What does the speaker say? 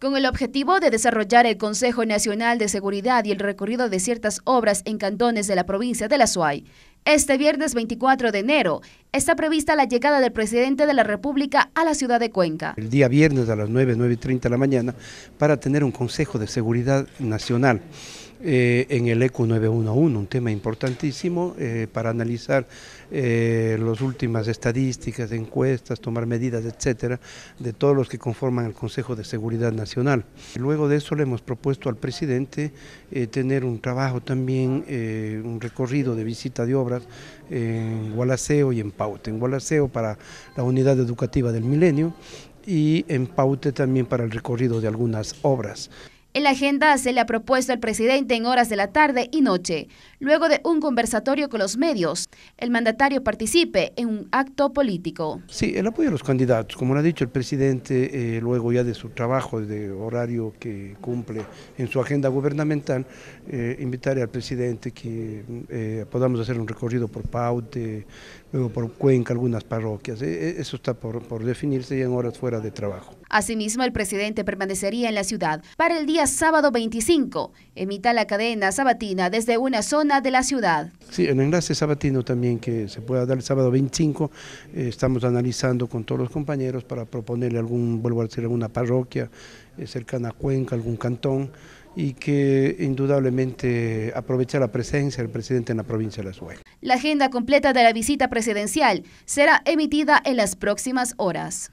Con el objetivo de desarrollar el Consejo Nacional de Seguridad y el recorrido de ciertas obras en cantones de la provincia de La Suay, este viernes 24 de enero está prevista la llegada del presidente de la República a la ciudad de Cuenca. El día viernes a las 9, 9.30 de la mañana para tener un Consejo de Seguridad Nacional eh, en el Eco 911, un tema importantísimo eh, para analizar eh, las últimas estadísticas, encuestas, tomar medidas, etcétera, de todos los que conforman el Consejo de Seguridad Nacional. Luego de eso le hemos propuesto al presidente tener un trabajo también, un recorrido de visita de obras en Gualaceo y en Paute. En Gualaceo para la unidad educativa del milenio y en Paute también para el recorrido de algunas obras. En la agenda se le ha propuesto al presidente en horas de la tarde y noche, luego de un conversatorio con los medios, el mandatario participe en un acto político. Sí, el apoyo a los candidatos, como lo ha dicho el presidente, eh, luego ya de su trabajo, de horario que cumple en su agenda gubernamental, eh, invitaré al presidente que eh, podamos hacer un recorrido por Paute, luego por Cuenca, algunas parroquias. E, e, eso está por, definirse ya en horas fuera de trabajo. Asimismo, el presidente permanecería en la ciudad para el día sábado 25 emita la cadena sabatina desde una zona de la ciudad. Sí, el enlace sabatino también que se pueda dar el sábado 25, eh, estamos analizando con todos los compañeros para proponerle algún, vuelvo a decir, alguna parroquia eh, cercana a Cuenca, algún cantón, y que indudablemente aprovecha la presencia del presidente en la provincia de la Suez. La agenda completa de la visita presidencial será emitida en las próximas horas.